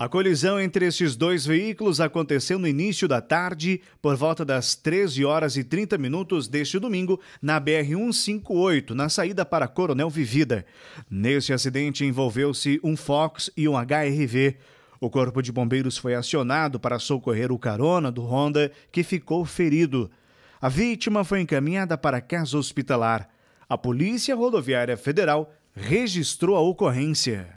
A colisão entre esses dois veículos aconteceu no início da tarde, por volta das 13 horas e 30 minutos deste domingo, na BR-158, na saída para Coronel Vivida. Neste acidente envolveu-se um Fox e um HRV. O Corpo de Bombeiros foi acionado para socorrer o carona do Honda, que ficou ferido. A vítima foi encaminhada para casa hospitalar. A Polícia Rodoviária Federal registrou a ocorrência.